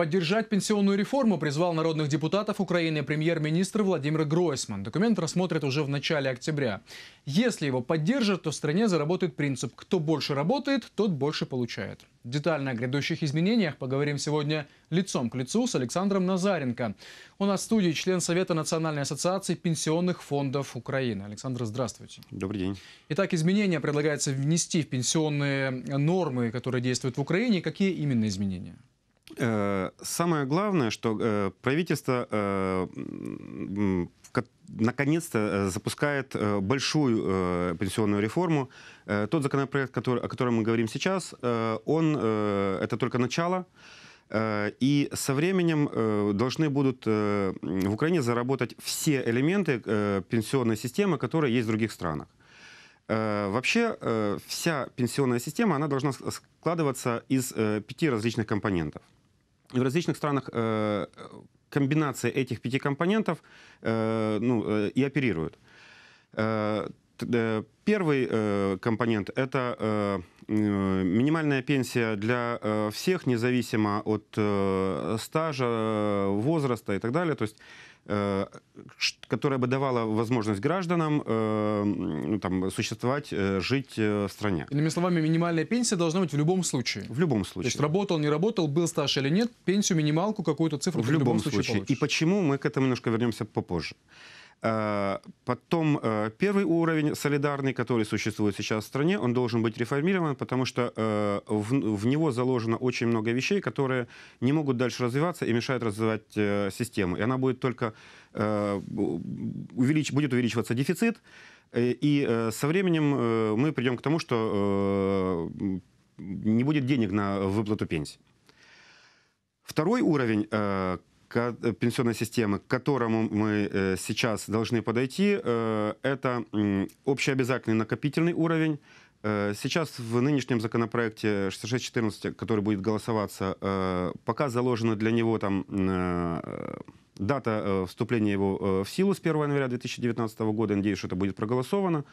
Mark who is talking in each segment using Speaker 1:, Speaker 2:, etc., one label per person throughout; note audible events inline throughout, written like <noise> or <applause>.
Speaker 1: Поддержать пенсионную реформу призвал народных депутатов Украины премьер-министр Владимир Гройсман. Документ рассмотрят уже в начале октября. Если его поддержат, то в стране заработает принцип «кто больше работает, тот больше получает». Детально о грядущих изменениях поговорим сегодня лицом к лицу с Александром Назаренко. У нас в студии член Совета Национальной ассоциации пенсионных фондов Украины. Александр, здравствуйте. Добрый день. Итак, изменения предлагается внести в пенсионные нормы, которые действуют в Украине. Какие именно изменения?
Speaker 2: Э, самое главное, что э, правительство э, наконец-то запускает большую пенсионную реформу. Тот законопроект, который, о котором мы говорим сейчас, он, это только начало. И со временем должны будут в Украине заработать все элементы пенсионной системы, которые есть в других странах. Вообще вся пенсионная система она должна складываться из пяти различных компонентов – в различных странах э, комбинация этих пяти компонентов э, ну, э, и оперируют. Первый компонент – это минимальная пенсия для всех, независимо от стажа, возраста и так далее. То есть Э, которая бы давала возможность гражданам э, ну, там, существовать, э, жить в стране. Иными словами, минимальная пенсия должна быть в любом случае. В любом случае. То есть
Speaker 1: работал, не работал, был стаж или нет,
Speaker 2: пенсию, минималку, какую-то цифру в любом, в любом случае. случае И почему мы к этому немножко вернемся попозже. Э, потом э, первый уровень солидарный, который существует сейчас в стране, он должен быть реформирован, потому что э, в него заложено очень много вещей, которые не могут дальше развиваться и мешают развивать систему. И она будет только увелич, будет увеличиваться дефицит, и со временем мы придем к тому, что не будет денег на выплату пенсий. Второй уровень, Э, пенсионной системы, к которому мы э, сейчас должны подойти, э, это общий обязательный накопительный уровень. Сейчас в нынешнем законопроекте 6614, который будет голосоваться, пока заложена для него там дата вступления его в силу с 1 января 2019 года. Надеюсь, что это будет проголосовано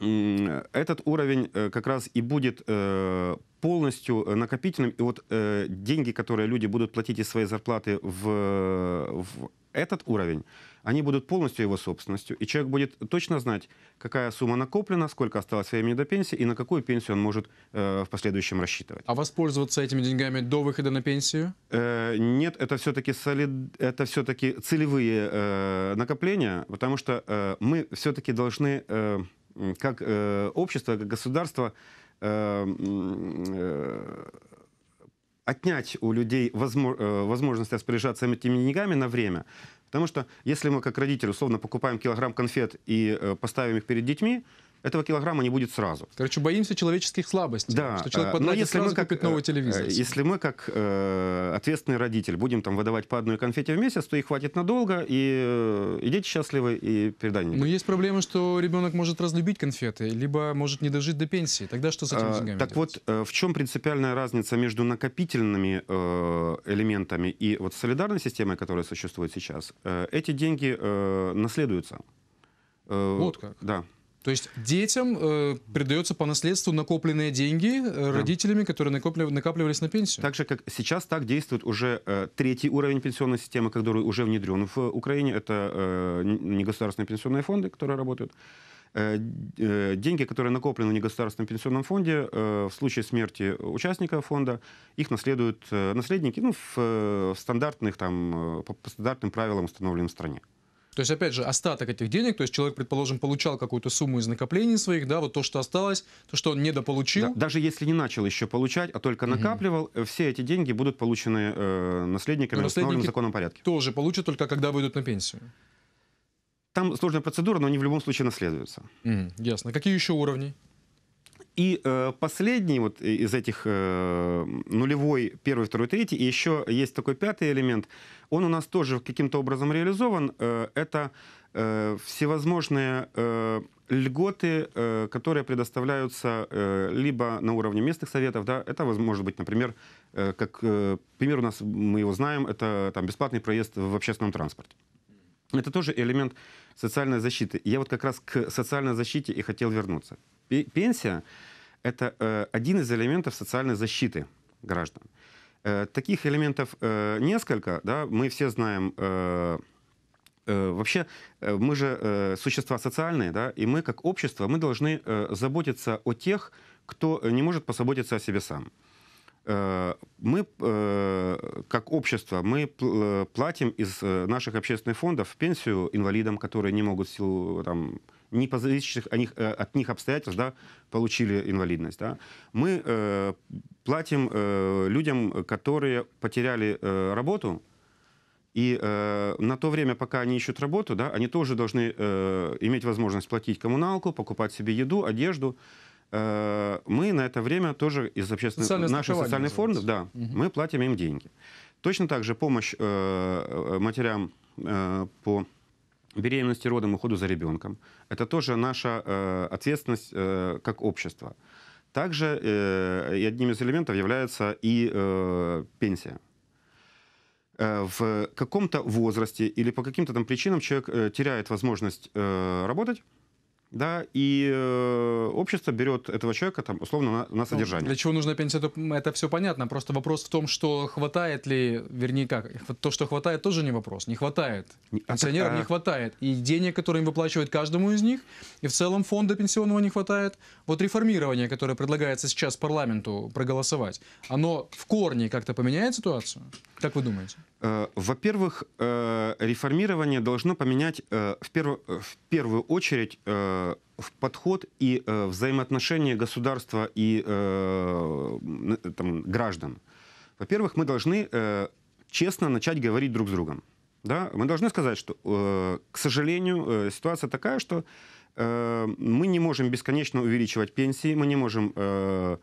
Speaker 2: этот уровень э, как раз и будет э, полностью э, накопительным. И вот деньги, которые люди будут платить из своей зарплаты в, в этот уровень, они будут полностью его собственностью. И человек будет точно знать, какая сумма накоплена, сколько осталось времени до пенсии и на какую пенсию он может в последующем рассчитывать.
Speaker 1: А воспользоваться этими деньгами до выхода на пенсию?
Speaker 2: нет, это все-таки солид... это все-таки целевые накопления, потому что мы все-таки должны как э, общество, как государство э, э, отнять у людей возможно, э, возможность распоряжаться этими деньгами на время. Потому что если мы как родители условно покупаем килограмм конфет и э, поставим их перед детьми, этого килограмма не будет сразу. Короче, боимся человеческих слабостей. Да. Что человек э, потратит, если сразу мы как, купит новый э, телевизор. Э, если мы, как э, ответственный родитель, будем там выдавать по одной конфете в месяц, то их хватит надолго, и, и дети счастливы, и передание. Но
Speaker 1: есть проблема, что ребенок может разлюбить конфеты, либо может не дожить до пенсии. Тогда что с этими а, деньгами а,
Speaker 2: Так делать? вот, в чем принципиальная разница между накопительными э, элементами и вот солидарной системой, которая существует сейчас? Э, эти деньги э, наследуются. Вот как? Да. То есть детям э, придается по наследству накопленные деньги э, родителями, которые накопли, накапливались на пенсию. Так же, как сейчас так действует уже э, третий уровень пенсионной системы, который уже внедрен в э, Украине. Это э, негосударственные пенсионные фонды, которые работают. Э, э, деньги, которые накоплены в негосударственном пенсионном фонде, в случае смерти участника фонда, их наследуют наследники ну, в, стандартных, там, по стандартным правилам, установленным в стране. То есть,
Speaker 1: опять же, остаток этих денег, то есть человек, предположим, получал какую-то сумму из накоплений своих, да, вот то, что осталось,
Speaker 2: то, что он недополучил. Да, даже если не начал еще получать, а только накапливал, угу. все эти деньги будут получены э, наследниками в установленном законном порядке. Тоже получат только когда выйдут на пенсию. Там сложная процедура, но они в любом случае наследуются. Mm,
Speaker 1: ясно. Какие еще уровни?
Speaker 2: И э, последний вот из этих э, нулевой, первый, второй, третий, и еще есть такой пятый элемент, он у нас тоже каким-то образом реализован, э, это э, всевозможные э, льготы, э, которые предоставляются э, либо на уровне местных советов, да, это может быть, например, э, как э, пример у нас, мы его знаем, это там бесплатный проезд в общественном транспорте. Это тоже элемент социальной защиты. Я вот как раз к социальной защите и хотел вернуться пенсия – это э, один из элементов социальной защиты граждан. Э, таких элементов э, несколько, да, мы все знаем вообще мы же существа социальные, да, и мы как общество, мы должны заботиться о тех, кто не может позаботиться о себе сам. Мы, как общество, мы платим из наших общественных фондов пенсию инвалидам, которые не могут в силу там, не зависящих о них, э, от них обстоятельств, да, получили инвалидность. Да. Мы э, платим э, людям, которые потеряли э, работу, и э, на то время, пока они ищут работу, да, они тоже должны э, иметь возможность платить коммуналку, покупать себе еду, одежду. Э, мы на это время тоже из общественных наших социальных фондов, да, угу. мы платим им деньги. Точно так же помощь э, матерям э, по беременности родом, уходу за ребенком. Это тоже наша э, ответственность э, как общества. Также э, и одним из элементов является и э, пенсия. Э, в каком-то возрасте или по каким-то там причинам человек э, теряет возможность э, работать, да, и э, общество берет этого человека там условно на, на ну, содержание.
Speaker 1: Для чего нужна пенсия, это, это все понятно. Просто вопрос в том, что хватает ли, вернее как, то, что хватает, тоже не вопрос. Не хватает. А Пенсионерам а, не хватает. И денег, которые им выплачивают каждому из них, и в целом фонда пенсионного не хватает. Вот реформирование, которое предлагается сейчас парламенту проголосовать, оно в корне как-то поменяет ситуацию? Как вы думаете?
Speaker 2: Э, во-первых, э, реформирование должно поменять э, в, перв... в первую очередь Э, в подход и э, взаимоотношения государства и э, э, там, граждан. Во-первых, мы должны э, честно начать говорить друг с другом. Да? Мы должны сказать, что, э, к сожалению, э, ситуация такая, что э, мы не можем бесконечно увеличивать пенсии, мы не можем... Э,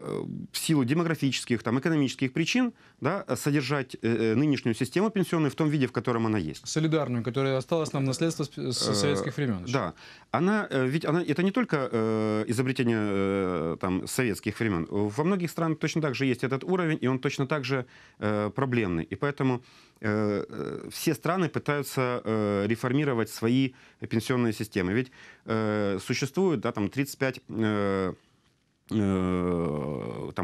Speaker 2: в силу демографических, там, экономических причин да, содержать э, э, нынешнюю систему пенсионную в том виде, в котором она есть.
Speaker 1: Солидарную, которая осталась нам наследство с, с э, советских времен.
Speaker 2: Да. Она, э, ведь она, это не только э, изобретение э, там, советских времен. Во многих странах точно так же есть этот уровень, и он точно так же э, проблемный. И поэтому э, все страны пытаются э, реформировать свои пенсионные системы. Ведь э, существует да, там, 35... Э,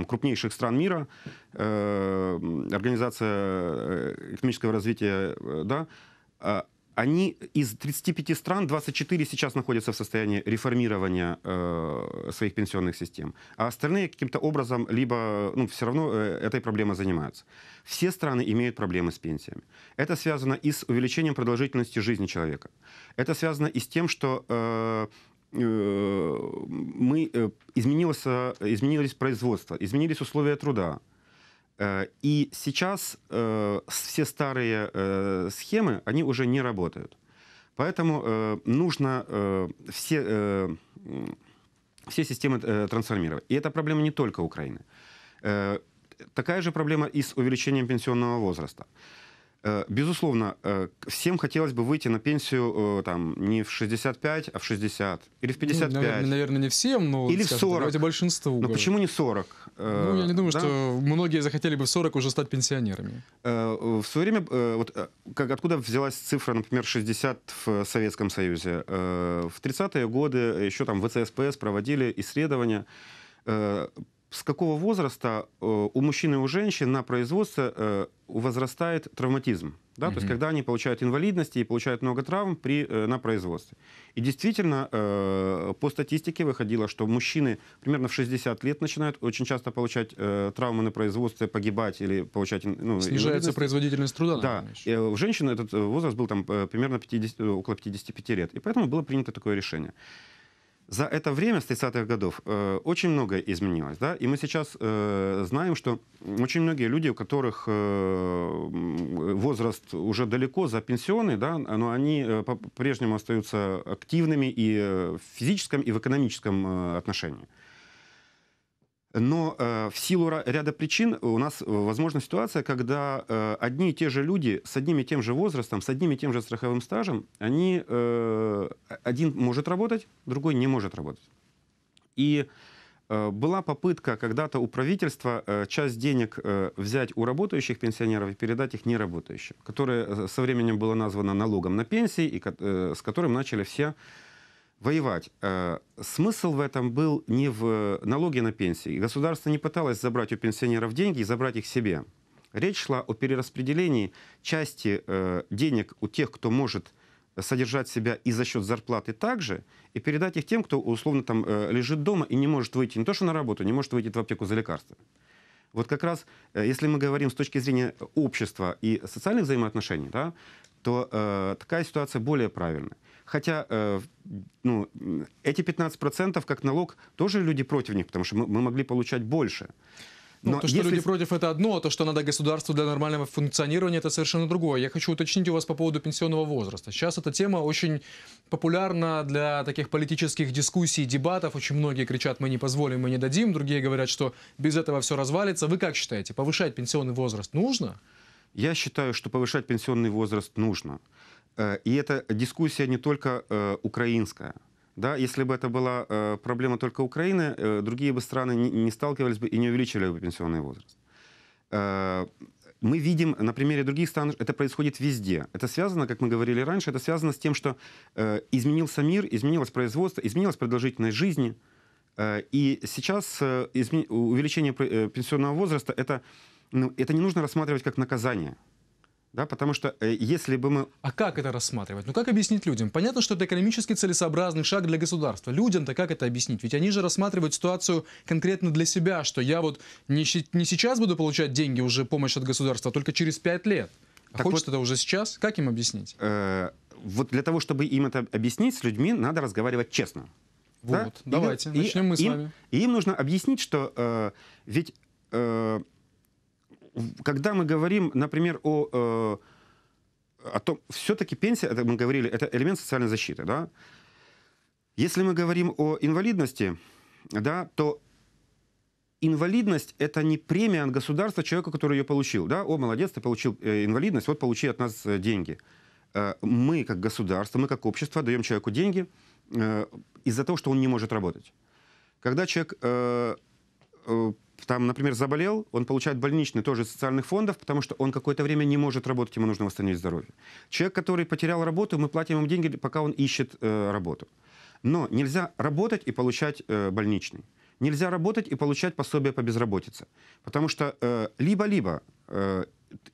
Speaker 2: крупнейших стран мира, э, Организация э, экономического развития, э, да, э, они из 35 стран, 24 сейчас находятся в состоянии реформирования э, своих пенсионных систем, а остальные каким-то образом либо, ну, все равно э, этой проблемой занимаются. Все страны имеют проблемы с пенсиями. Это связано и с увеличением продолжительности жизни человека. Это связано и с тем, что э, Э, мы, э, изменилось, изменились производство, изменились условия труда. Э, и сейчас все старые схемы, они уже не работают. Поэтому нужно все, все системы трансформировать. И эта проблема не только Украины. Такая же проблема и с увеличением пенсионного возраста. Э, безусловно, э, всем хотелось бы выйти на пенсию э, там, не в 65, а в 60. Или в 55. Ну, наверное,
Speaker 1: наверное, не всем, но Или скажем, в 40. давайте
Speaker 2: большинству. Но говорю. почему не 40? Ну, я не думаю, да? что многие захотели бы в 40 уже стать
Speaker 1: пенсионерами.
Speaker 2: В свое время, вот, как, откуда взялась цифра, например, 60 в Советском Союзе? В 30-е годы еще там в ВЦСПС проводили исследования с какого возраста э, у мужчин и у женщин на производстве э, возрастает травматизм. Да, mm-hmm. То есть когда они получают инвалидность и получают много травм при, э, на производстве. И действительно, по статистике выходило, что мужчины примерно в 60 лет начинают очень часто получать травмы на производстве, погибать или получать... Ну, Снижается
Speaker 1: производительность труда. Да.
Speaker 2: И у женщин этот возраст был там, примерно 50, около 55 лет. И поэтому было принято такое решение за это время, с 30-х годов, э, очень многое изменилось. Да? И мы сейчас э, знаем, что очень многие люди, у которых э, возраст уже далеко за пенсионный, да, но они э, по-прежнему остаются активными и э, в физическом, и в экономическом э, отношении. Но э, в силу ряда причин у нас э, возможна ситуация, когда э, одни и те же люди с одним и тем же возрастом, с одним и тем же страховым стажем, они, э, один может работать, другой не может работать. И э, была попытка когда-то у правительства э, часть денег взять у работающих пенсионеров и передать их неработающим, которое со временем было названо налогом на пенсии, и с которым начали все воевать. А, смысл в этом был не в э, налоге на пенсии. Государство не пыталось забрать у пенсионеров деньги и забрать их себе. Речь шла о перераспределении части э, денег у тех, кто может содержать себя и за счет зарплаты также, и передать их тем, кто условно там э, лежит дома и не может выйти не то что на работу, не может выйти в аптеку за лекарства Вот как раз, если мы говорим с точки зрения общества и социальных взаимоотношений, да, то э, такая ситуация более правильная. Хотя э, ну, эти 15% как налог тоже люди против них, потому что мы, мы могли получать больше. Ну, Но ну, то, что если... люди
Speaker 1: против, это одно, а то, что надо государству для нормального функционирования, это совершенно другое. Я хочу уточнить у вас по поводу пенсионного возраста. Сейчас эта тема очень популярна для таких политических дискуссий, дебатов. Очень многие кричат, мы не позволим, мы не дадим. Другие говорят, что без этого все развалится. Вы как считаете, повышать пенсионный возраст
Speaker 2: нужно? Я считаю, что повышать пенсионный возраст нужно. Э, и эта дискуссия не только э, украинская. Да, если бы это была э, проблема только Украины, другие бы страны не, сталкивались бы и не увеличивали бы пенсионный возраст. мы видим на примере других стран, это происходит везде. Это связано, как мы говорили раньше, это связано с тем, что изменился мир, изменилось производство, изменилась продолжительность жизни. и сейчас увеличение пенсионного возраста это, ну, это не нужно рассматривать как наказание. Да, потому что э, если бы мы... А как это рассматривать? Ну как объяснить
Speaker 1: людям? Понятно, что это экономически целесообразный шаг для государства. Людям-то как это объяснить? Ведь они же рассматривают ситуацию конкретно для себя, что я вот не, не сейчас буду получать деньги уже помощь от государства,
Speaker 2: а только через пять лет. А так хочет вот, это уже сейчас? Как им объяснить? Э, вот для того, чтобы им это объяснить, с людьми надо разговаривать честно. Вот, да? давайте, и, начнем и, мы с вами. И им нужно объяснить, что э, ведь... Э, когда мы говорим, например, о, э, о том, все-таки пенсия, это мы говорили, это элемент социальной защиты, да? Если мы говорим о инвалидности, да, то инвалидность — это не премия от государства человека, который ее получил. Да? О, молодец, ты получил э, инвалидность, вот получи от нас э, деньги. Мы, как государство, мы, как общество, даем человеку деньги из-за того, что он не может работать. Когда человек там, например, заболел, он получает больничный тоже из социальных фондов, потому что он какое-то время не может работать, ему нужно восстановить здоровье. Человек, который потерял работу, мы платим ему деньги, пока он ищет э, работу. Но нельзя работать и получать э, больничный. Нельзя работать и получать пособие по безработице. Потому что э, либо-либо э,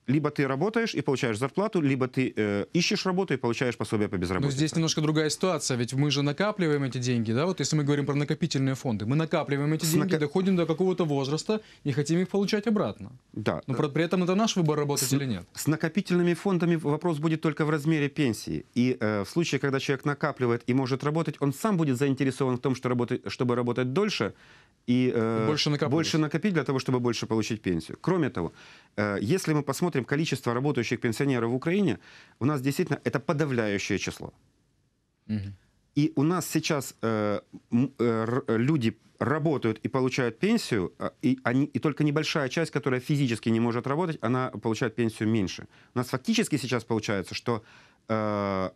Speaker 2: либо ты работаешь и получаешь зарплату, либо ты э, ищешь работу и получаешь пособие по безработице. Но
Speaker 1: здесь немножко другая ситуация, ведь мы же накапливаем эти деньги, да, вот если мы говорим про накопительные фонды, мы накапливаем эти деньги, нак... доходим до какого-то возраста и хотим их получать обратно. Да. Но при этом это наш
Speaker 2: выбор работать С... или нет. С накопительными фондами вопрос будет только в размере пенсии. И э, в случае, когда человек накапливает и может работать, он сам будет заинтересован в том, что работать, чтобы работать дольше и э, больше, больше накопить для того, чтобы больше получить пенсию. Кроме того, э, если мы посмотрим количество работающих пенсионеров в Украине, у нас действительно это подавляющее число. Угу. И у нас сейчас э, э, люди работают и получают пенсию, а, и, они, и только небольшая часть, которая физически не может работать, она получает пенсию меньше. У нас фактически сейчас получается, что э,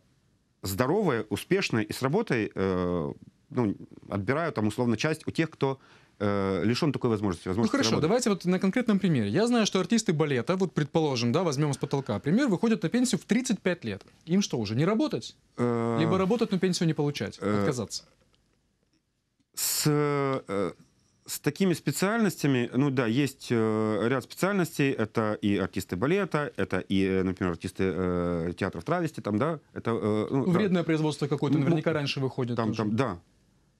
Speaker 2: здоровые, успешные и с работой э, ну, отбирают там условно часть у тех, кто э, лишен такой возможности. Ну, возможности ну хорошо, работать.
Speaker 1: давайте вот на конкретном примере. Я знаю, что артисты балета, вот предположим, да, возьмем с потолка пример, выходят на пенсию в 35 лет. Им что, уже не работать?
Speaker 2: Э, Либо
Speaker 1: работать, но пенсию не получать, э, отказаться?
Speaker 2: С... Э, с такими специальностями, ну да, есть ряд специальностей. Это и артисты балета, это и, например, артисты театров травести, там, да, это. ну, ну Вредное да. производство какое-то, ну, наверняка ну, раньше выходит. Там, там, да,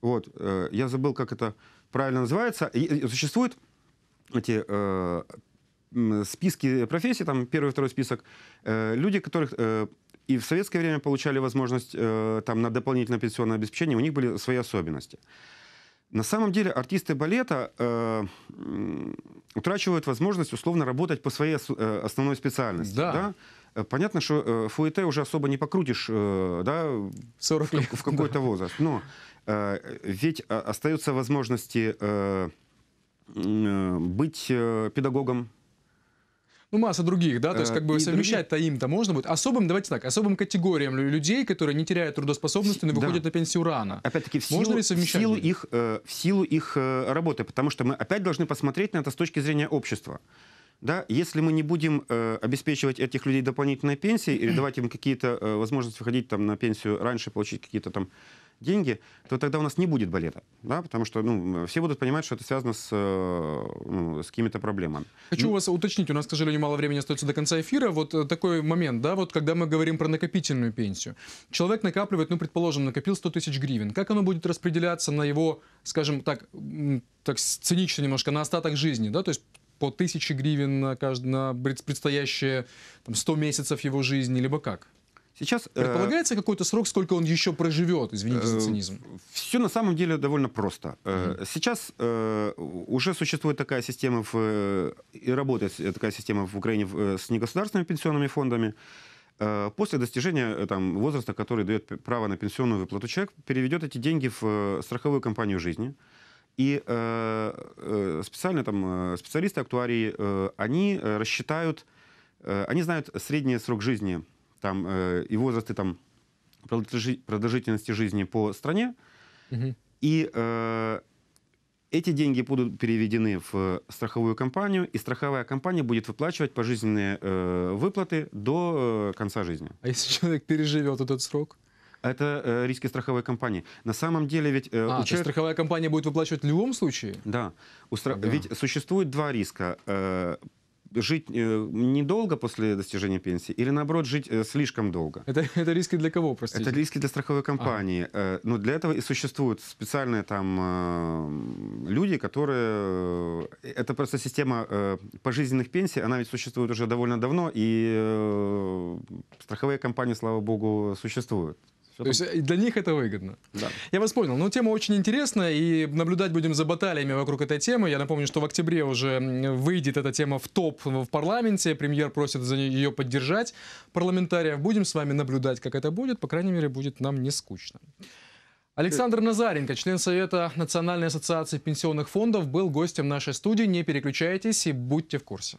Speaker 2: вот, э, я забыл, как это правильно называется. И, и существуют эти э, списки профессий, там первый, второй список, э, люди, которых э, и в советское время получали возможность э, там на дополнительное пенсионное обеспечение, у них были свои особенности. На самом деле артисты балета э, утрачивают возможность условно работать по своей э, основной специальности. Да. да? Э, понятно, что э, фуэте уже особо не покрутишь, э, да, 40 лет. в, в какой-то да. возраст. Но Э, ведь э, остаются возможности э, быть педагогом, ну, масса других, да, то есть как бы совмещать-то
Speaker 1: им-то можно будет. Особым, давайте так, особым категориям людей, которые не теряют трудоспособности, но выходят да. на пенсию рано. Опять-таки, в силу, можно ли совмещать в силу
Speaker 2: их, в силу их работы, потому что мы опять должны посмотреть на это с точки зрения общества. Да, если мы не будем э, обеспечивать этих людей дополнительной пенсией или давать им какие-то э, возможности выходить там, на пенсию раньше, получить какие-то там деньги, то тогда у нас не будет балета, да, потому что ну, все будут понимать, что это связано с, э, ну, с какими-то проблемами.
Speaker 1: Хочу ну, у вас уточнить, у нас, к сожалению, мало времени остается до конца эфира, вот э, такой момент, да, вот когда мы говорим про накопительную пенсию. Человек накапливает, ну, предположим, накопил 100 тысяч гривен, как оно будет распределяться на его, скажем так, так цинично немножко, на остаток жизни, да, то есть по тысяче гривен на, кажд... на предстоящие там, 100 месяцев его жизни, либо как?
Speaker 2: Сейчас, э, Предполагается э, какой-то срок, сколько он еще проживет, извините э, за цинизм? Все на самом деле довольно просто. Mm-hmm. Сейчас э, уже существует такая система в, и работает такая система в Украине в, э, с негосударственными пенсионными фондами. Э, после достижения там, возраста, который дает право на пенсионную выплату, человек переведет эти деньги в страховую компанию жизни. И э, специально там специалисты, актуарии, э, они рассчитают, э, они знают средний срок жизни там, э, и возрасты там, продолжительности жизни по стране. Угу. И э, эти деньги будут переведены в страховую компанию, и страховая компания будет выплачивать пожизненные э, выплаты до э, конца жизни. А если человек переживет этот срок? Это э, риски страховой компании. На самом деле ведь... Э, а, у человека... страховая
Speaker 1: компания будет выплачивать в любом случае?
Speaker 2: Да. У стра... да. Ведь существует два риска. Э, жить э, недолго после достижения пенсии или, наоборот, жить э, слишком долго.
Speaker 1: Это, <laughs> это риски для кого, простите? Это риски
Speaker 2: для страховой а. компании. А. Э, Но ну, для этого и существуют специальные там люди, которые... Это просто система пожизненных пенсий, она ведь существует уже довольно давно, и страховые компании, слава богу, существуют.
Speaker 1: Что То там? есть э, для них это выгодно. Да. Я вас понял. Но ну, тема очень интересная, и наблюдать будем за баталиями вокруг этой темы. Я напомню, что в октябре уже выйдет эта тема в топ в парламенте. Премьер просит за ее поддержать парламентариев. Будем с вами наблюдать, как это будет. По крайней мере, будет нам не скучно. Александр Назаренко, член Совета Национальной ассоциации пенсионных фондов, был гостем нашей студии. Не переключайтесь и будьте в курсе.